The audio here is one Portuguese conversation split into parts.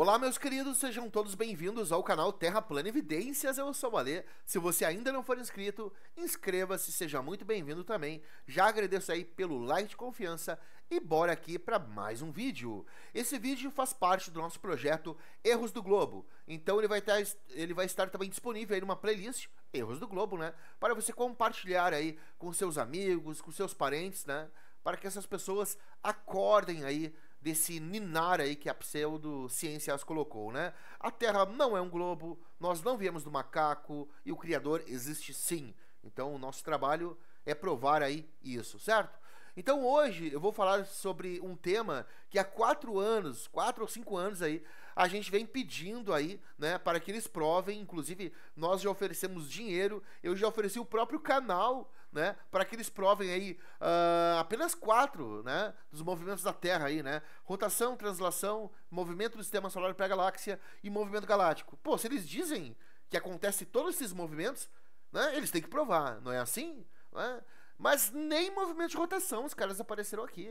Olá, meus queridos, sejam todos bem-vindos ao canal Terra Plana Evidências. Eu sou o Alê. Se você ainda não for inscrito, inscreva-se, seja muito bem-vindo também. Já agradeço aí pelo like de confiança e bora aqui para mais um vídeo. Esse vídeo faz parte do nosso projeto Erros do Globo, então ele vai, ter, ele vai estar também disponível aí numa playlist Erros do Globo, né? Para você compartilhar aí com seus amigos, com seus parentes, né? Para que essas pessoas acordem aí desse ninar aí que a pseudociência colocou, né? A Terra não é um globo, nós não viemos do macaco e o Criador existe sim. Então o nosso trabalho é provar aí isso, certo? Então hoje eu vou falar sobre um tema que há quatro anos, quatro ou cinco anos aí, a gente vem pedindo aí, né, para que eles provem. Inclusive, nós já oferecemos dinheiro, eu já ofereci o próprio canal né, para que eles provem aí uh, apenas quatro, né, dos movimentos da Terra aí, né, rotação, translação, movimento do sistema solar para a galáxia e movimento galáctico. Pô, se eles dizem que acontece todos esses movimentos, né, eles têm que provar, não é assim? Né? Mas nem movimento de rotação os caras apareceram aqui.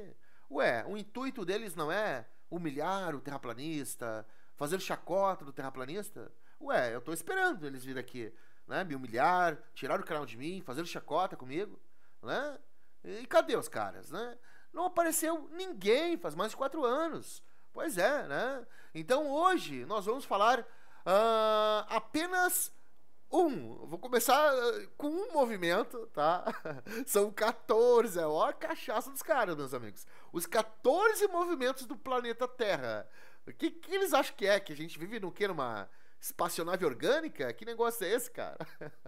Ué, o intuito deles não é humilhar o terraplanista, fazer chacota do terraplanista? Ué, eu estou esperando eles vir aqui né? Me humilhar, tirar o canal de mim, fazer chacota comigo, né? E cadê os caras, né? Não apareceu ninguém faz mais de quatro anos. Pois é, né? Então hoje nós vamos falar uh, apenas um. Vou começar ah, com um movimento, tá? São 14. Ó, é a cachaça dos caras, meus amigos. Os 14 movimentos do planeta Terra. O que, que eles acham que é? Que a gente vive no quê? Numa Espacionave orgânica? Que negócio é esse, cara?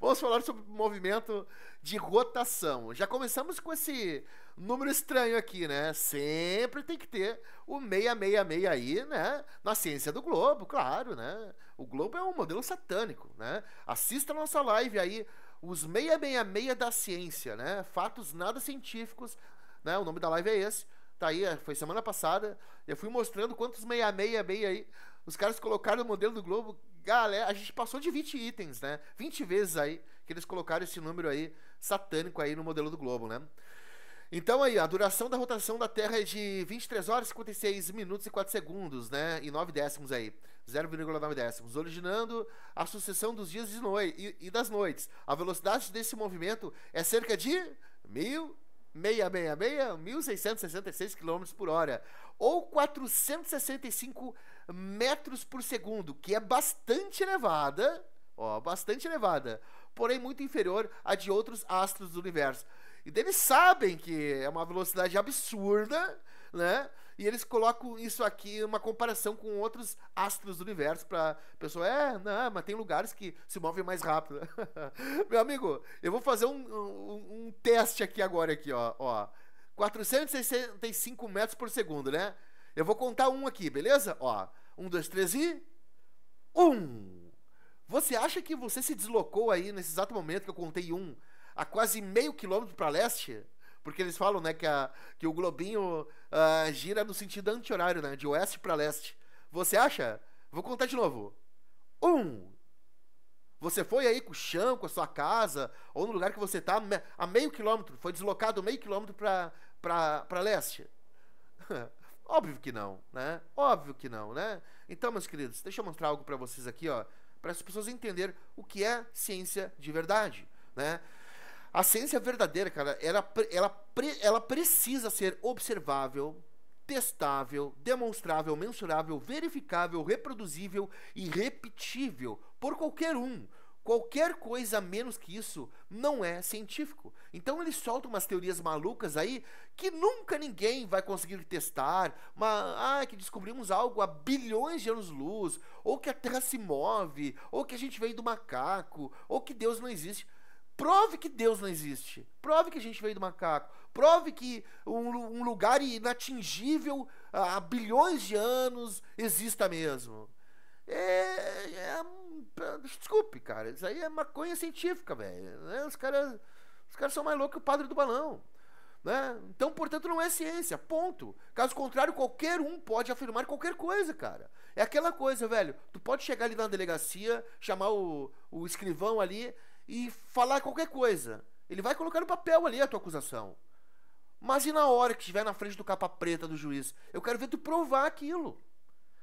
Vamos falar sobre movimento de rotação. Já começamos com esse número estranho aqui, né? Sempre tem que ter o 666 aí, né? Na ciência do globo, claro, né? O globo é um modelo satânico, né? Assista a nossa live aí, os 666 da ciência, né? Fatos nada científicos, né? O nome da live é esse. Tá aí, é, foi semana passada. Eu fui mostrando quantos 666 aí os caras colocaram o modelo do globo. Galera, a gente passou de 20 itens, né? 20 vezes aí que eles colocaram esse número aí satânico aí no modelo do globo, né? Então aí, a duração da rotação da Terra é de 23 horas 56 minutos e 4 segundos, né? E 9 décimos aí. 0,9 décimos, originando a sucessão dos dias de noite e, e das noites. A velocidade desse movimento é cerca de 1.666 km por hora, ou 465 metros por segundo, que é bastante elevada, ó, bastante elevada, porém muito inferior à de outros astros do universo. E eles sabem que é uma velocidade absurda, né? E eles colocam isso aqui uma comparação com outros astros do universo para pessoa, é, não, mas tem lugares que se movem mais rápido. Meu amigo, eu vou fazer um, um, um teste aqui agora aqui, ó, ó. 465 metros por segundo, né? Eu vou contar um aqui, beleza? Ó, um, dois, três e. Um! Você acha que você se deslocou aí nesse exato momento que eu contei um, a quase meio quilômetro para leste? Porque eles falam, né, que, a, que o globinho uh, gira no sentido anti-horário, né? De oeste para leste. Você acha? Vou contar de novo. Um. Você foi aí com o chão, com a sua casa, ou no lugar que você está a meio quilômetro, foi deslocado meio quilômetro para leste. Óbvio que não, né? Óbvio que não, né? Então, meus queridos, deixa eu mostrar algo para vocês aqui, ó, para as pessoas entenderem o que é ciência de verdade, né? A ciência verdadeira, cara, ela, ela, ela precisa ser observável, testável, demonstrável, mensurável, verificável, reproduzível e repetível por qualquer um, Qualquer coisa menos que isso não é científico. Então eles soltam umas teorias malucas aí que nunca ninguém vai conseguir testar. Uma, ah, que descobrimos algo há bilhões de anos-luz, ou que a Terra se move, ou que a gente veio do macaco, ou que Deus não existe. Prove que Deus não existe. Prove que a gente veio do macaco. Prove que um, um lugar inatingível há bilhões de anos exista mesmo. É, é Desculpe, cara, isso aí é maconha científica, velho. Né? Os caras os caras são mais loucos que o padre do balão. Né? Então, portanto, não é ciência, ponto. Caso contrário, qualquer um pode afirmar qualquer coisa, cara. É aquela coisa, velho. Tu pode chegar ali na delegacia, chamar o, o escrivão ali e falar qualquer coisa. Ele vai colocar no papel ali a tua acusação. Mas e na hora que estiver na frente do capa preta do juiz? Eu quero ver tu provar aquilo.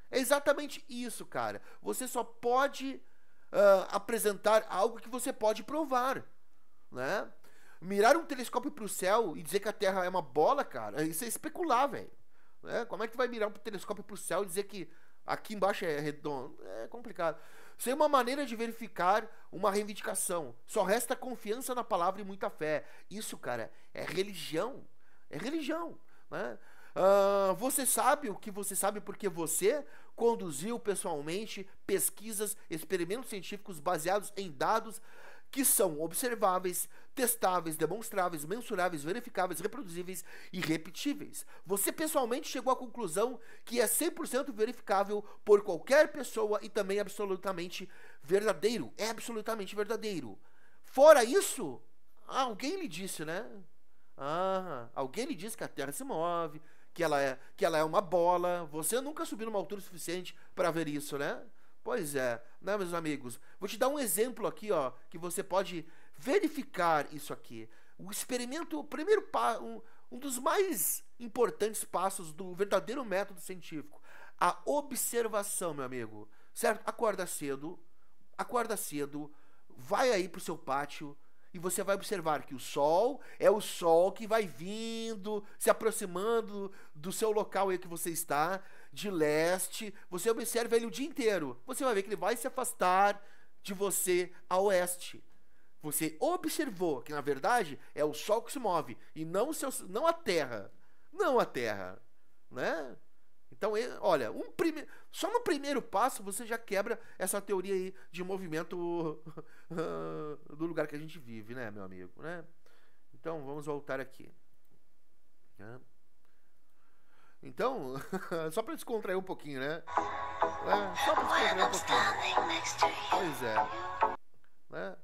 É exatamente isso, cara. Você só pode uh, apresentar algo que você pode provar, né? Mirar um telescópio para o céu e dizer que a Terra é uma bola, cara, isso é especular, velho. Né? Como é que tu vai mirar um telescópio para o céu e dizer que aqui embaixo é redondo? É complicado. Sem uma maneira de verificar uma reivindicação. Só resta confiança na palavra e muita fé. Isso, cara, é religião. É religião. Né? Ah, você sabe o que você sabe porque você conduziu pessoalmente pesquisas, experimentos científicos baseados em dados que são observáveis, testáveis, demonstráveis, mensuráveis, verificáveis, reproduzíveis e repetíveis. Você pessoalmente chegou à conclusão que é 100% verificável por qualquer pessoa e também absolutamente verdadeiro. É absolutamente verdadeiro. Fora isso, alguém lhe disse, né? Ah, alguém lhe disse que a Terra se move, que ela é, que ela é uma bola. Você nunca subiu numa altura suficiente para ver isso, né? Pois é, né, meus amigos? Vou te dar um exemplo aqui, ó, que você pode verificar isso aqui. O experimento, o primeiro um, um dos mais importantes passos do verdadeiro método científico, a observação, meu amigo. Certo? Acorda cedo, acorda cedo, vai aí pro seu pátio, e você vai observar que o sol é o sol que vai vindo, se aproximando do seu local aí que você está, de leste. Você observa ele o dia inteiro. Você vai ver que ele vai se afastar de você a oeste. Você observou que na verdade é o sol que se move e não, seu, não a terra. Não a terra, né? Então, olha, um prime... só no primeiro passo você já quebra essa teoria aí de movimento do lugar que a gente vive, né, meu amigo? Né? Então, vamos voltar aqui. Então, só para descontrair um pouquinho, né? É, só para descontrair um pouquinho. Pois é. Né?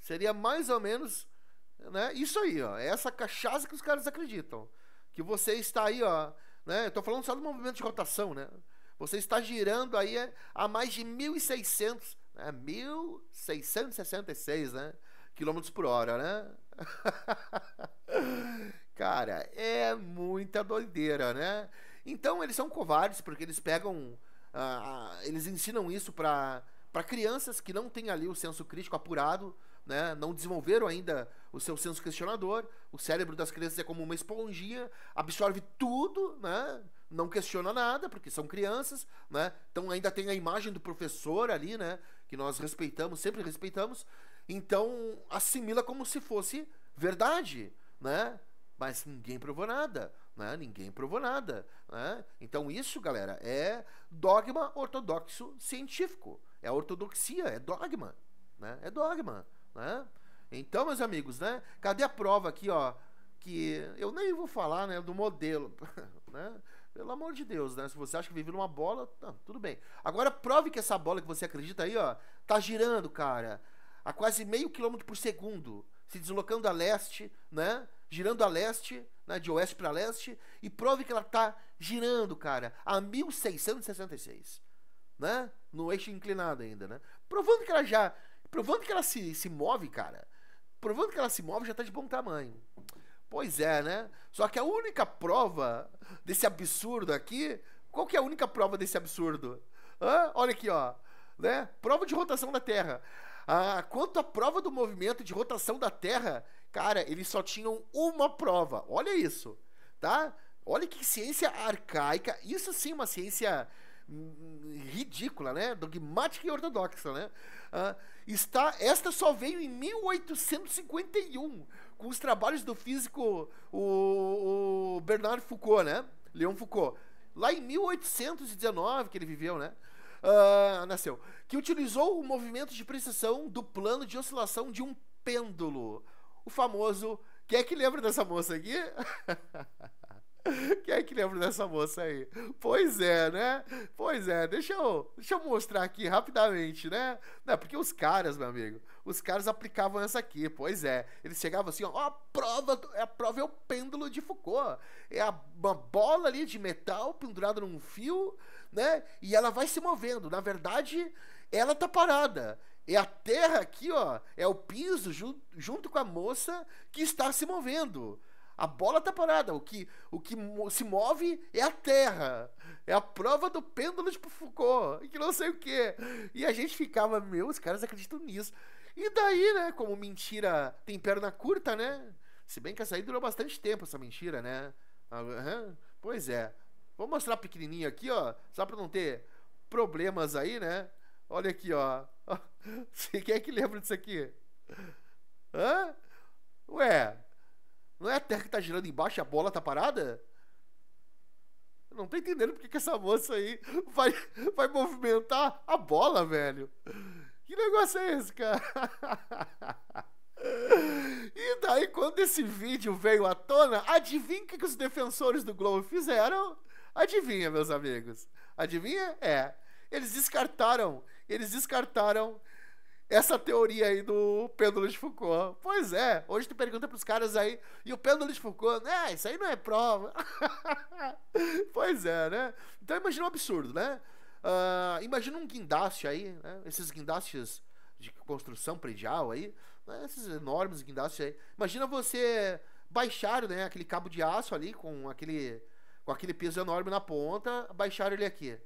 Seria mais ou menos né? isso aí, ó. É essa cachaça que os caras acreditam. Que você está aí, ó né? Estou falando só do movimento de rotação, né? Você está girando aí é, a mais de 1.600, né? 1.666, né? Quilômetros por hora, né? Cara, é muita doideira, né? Então eles são covardes porque eles pegam, ah, ah, eles ensinam isso para para crianças que não têm ali o senso crítico apurado né? não desenvolveram ainda o seu senso questionador. O cérebro das crianças é como uma esponjinha, absorve tudo, né? não questiona nada, porque são crianças, né? então ainda tem a imagem do professor ali, né? que nós respeitamos, sempre respeitamos, então assimila como se fosse verdade. Né? Mas ninguém provou nada. Né? Ninguém provou nada. Né? Então, isso, galera, é dogma ortodoxo científico. É ortodoxia, é dogma. Né? É dogma né? Então, meus amigos, né? Cadê a prova aqui, ó? Que eu nem vou falar, né, do modelo, né? Pelo amor de Deus, né? Se você acha que vive numa bola, tá, tudo bem. Agora prove que essa bola que você acredita aí, ó, tá girando, cara, a quase meio quilômetro por segundo, se deslocando a leste, né? Girando a leste, né? De oeste para leste, e prove que ela tá girando, cara, a 1666, né? No eixo inclinado ainda, né? Provando que ela já Provando que ela se, se move, cara. Provando que ela se move já tá de bom tamanho. Pois é, né? Só que a única prova desse absurdo aqui. Qual que é a única prova desse absurdo? Hã? Olha aqui, ó. Né? Prova de rotação da Terra. Ah, quanto à prova do movimento de rotação da Terra, cara, eles só tinham uma prova. Olha isso, tá? Olha que ciência arcaica. Isso sim, é uma ciência ridícula, né? Dogmática e ortodoxa, né? Uh, está, esta só veio em 1851, com os trabalhos do físico o, o Bernard Foucault, né? Leon Foucault. Lá em 1819 que ele viveu, né? Uh, nasceu. Que utilizou o movimento de precisão do plano de oscilação de um pêndulo. O famoso. Quem é que lembra dessa moça aqui? Quem é que lembra dessa moça aí? Pois é, né? Pois é, deixa eu, deixa eu mostrar aqui rapidamente, né? Não, porque os caras, meu amigo, os caras aplicavam essa aqui, pois é. Eles chegavam assim, ó, a prova, é a prova é o pêndulo de Foucault. É a, uma bola ali de metal pendurada num fio, né? E ela vai se movendo. Na verdade, ela tá parada. É a terra aqui, ó, é o piso junto, junto com a moça que está se movendo. A bola tá parada. O que, o que se move é a terra. É a prova do pêndulo de Foucault. Que não sei o quê. E a gente ficava, meu, os caras acreditam nisso. E daí, né? Como mentira tem perna curta, né? Se bem que essa aí durou bastante tempo, essa mentira, né? Uhum. Pois é. Vou mostrar pequenininho aqui, ó. Só pra não ter problemas aí, né? Olha aqui, ó. Quem é que lembra disso aqui? Hã? Ué, não é a terra que tá girando embaixo e a bola tá parada? Eu não tô entendendo porque que essa moça aí vai, vai movimentar a bola, velho. Que negócio é esse, cara? E daí, quando esse vídeo veio à tona, adivinha o que os defensores do Globo fizeram? Adivinha, meus amigos. Adivinha? É. Eles descartaram. Eles descartaram essa teoria aí do pêndulo de Foucault. Pois é, hoje tu pergunta pros caras aí, e o pêndulo de Foucault, né? Isso aí não é prova. pois é, né? Então imagina um absurdo, né? Uh, imagina um guindaste aí, né? Esses guindastes de construção predial aí, né? esses enormes guindastes aí. Imagina você baixar, né, aquele cabo de aço ali com aquele com aquele peso enorme na ponta, baixar ele aqui,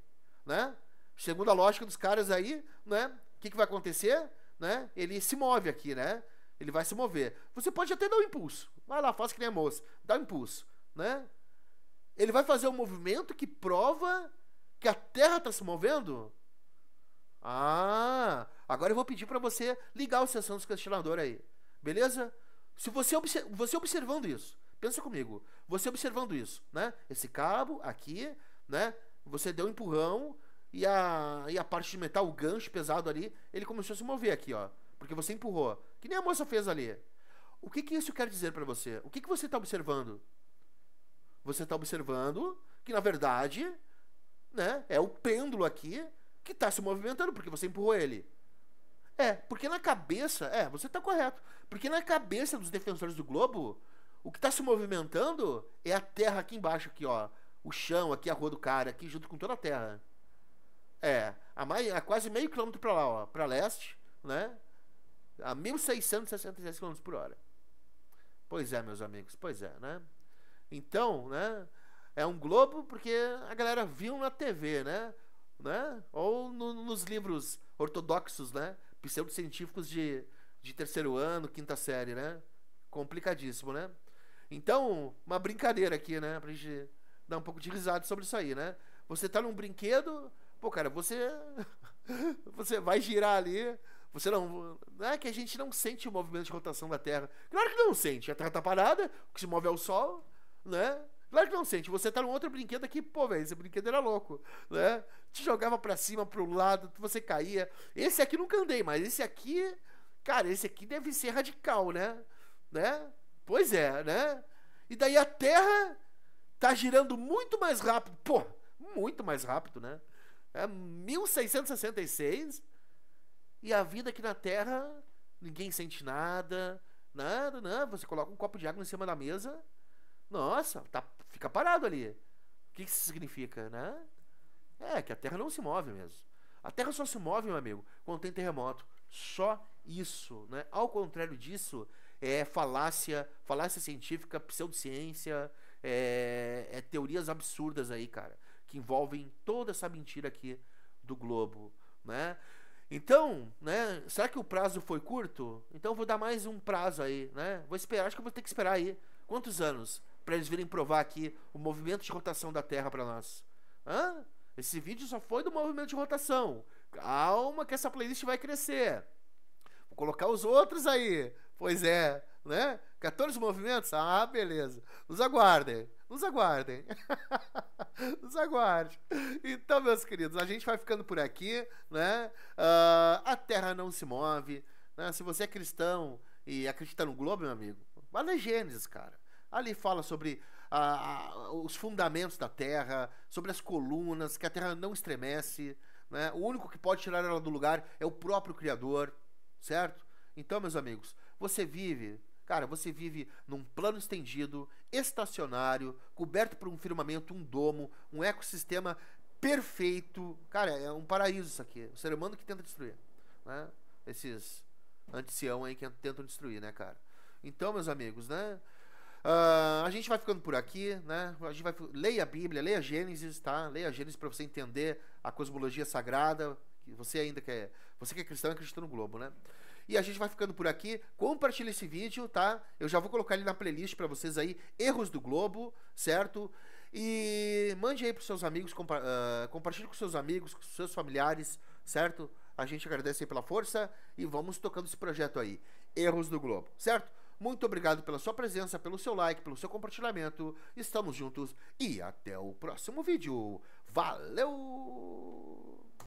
né? Segundo a lógica dos caras aí, né? que, que vai acontecer? Né? Ele se move aqui, né? Ele vai se mover. Você pode até dar um impulso. Vai lá, faça que nem a moça. Dá um impulso, né? Ele vai fazer um movimento que prova que a Terra está se movendo? Ah, agora eu vou pedir para você ligar o sessão do questionador aí. Beleza? Se você, observ você observando isso, pensa comigo. Você observando isso, né? Esse cabo aqui, né? Você deu um empurrão, e a, e a parte de metal, o gancho pesado ali, ele começou a se mover aqui, ó. Porque você empurrou. Que nem a moça fez ali. O que, que isso quer dizer para você? O que, que você está observando? Você está observando que, na verdade, né, é o pêndulo aqui que está se movimentando, porque você empurrou ele. É, porque na cabeça. É, você está correto. Porque na cabeça dos defensores do globo, o que está se movimentando é a terra aqui embaixo, aqui, ó. O chão, aqui, a rua do cara, aqui, junto com toda a terra. É, a, mais, a quase meio quilômetro para lá, ó, para leste, né? A 1.666 km por hora. Pois é, meus amigos, pois é, né? Então, né? É um globo porque a galera viu na TV, né? né? Ou no, nos livros ortodoxos, né? Pseudocientíficos de, de terceiro ano, quinta série, né? Complicadíssimo, né? Então, uma brincadeira aqui, né? Pra gente dar um pouco de risada sobre isso aí, né? Você tá num brinquedo, Pô, cara, você você vai girar ali, você não, não é que a gente não sente o movimento de rotação da Terra. Claro que não sente. A Terra tá parada, o que se move é o sol, né? Claro que não sente. Você tá num outro brinquedo aqui, pô, velho, esse brinquedo era louco, né? Te jogava para cima, pro lado, você caía. Esse aqui nunca andei, mas esse aqui, cara, esse aqui deve ser radical, né? Né? Pois é, né? E daí a Terra tá girando muito mais rápido. Pô, muito mais rápido, né? É 1666 e a vida aqui na Terra, ninguém sente nada, nada, nada. Você coloca um copo de água em cima da mesa, nossa, tá, fica parado ali. O que, que isso significa, né? É que a Terra não se move mesmo. A Terra só se move, meu amigo, quando tem terremoto. Só isso, né? Ao contrário disso, é falácia, falácia científica, pseudociência, é, é teorias absurdas aí, cara que envolvem toda essa mentira aqui do Globo, né? Então, né, será que o prazo foi curto? Então vou dar mais um prazo aí, né? Vou esperar, acho que eu vou ter que esperar aí quantos anos para eles virem provar aqui o movimento de rotação da Terra para nós. Hã? Esse vídeo só foi do movimento de rotação. Calma que essa playlist vai crescer. Vou colocar os outros aí. Pois é, né? 14 movimentos? Ah, beleza. Nos aguardem. Nos aguardem. Nos aguarde. Então, meus queridos, a gente vai ficando por aqui, né? Uh, a terra não se move. Né? Se você é cristão e acredita no globo, meu amigo, vai ler Gênesis, cara. Ali fala sobre os fundamentos da terra, sobre as colunas, que a terra não estremece. Né? O único que pode tirar ela do lugar é o próprio Criador, certo? Então, meus amigos, você vive Cara, você vive num plano estendido, estacionário, coberto por um firmamento, um domo, um ecossistema perfeito. Cara, é um paraíso isso aqui. O ser humano que tenta destruir. Né? Esses anticião aí que tentam destruir, né, cara? Então, meus amigos, né? Uh, a gente vai ficando por aqui, né? A gente vai leia a Bíblia, leia Gênesis, tá? Leia Gênesis para você entender a cosmologia sagrada, você ainda quer. É, você que é cristão é cristão no Globo, né? E a gente vai ficando por aqui. Compartilha esse vídeo, tá? Eu já vou colocar ele na playlist para vocês aí. Erros do Globo, certo? E mande aí pros seus amigos. Compa uh, compartilhe com seus amigos, com seus familiares, certo? A gente agradece aí pela força e vamos tocando esse projeto aí. Erros do Globo, certo? Muito obrigado pela sua presença, pelo seu like, pelo seu compartilhamento. Estamos juntos e até o próximo vídeo. Valeu!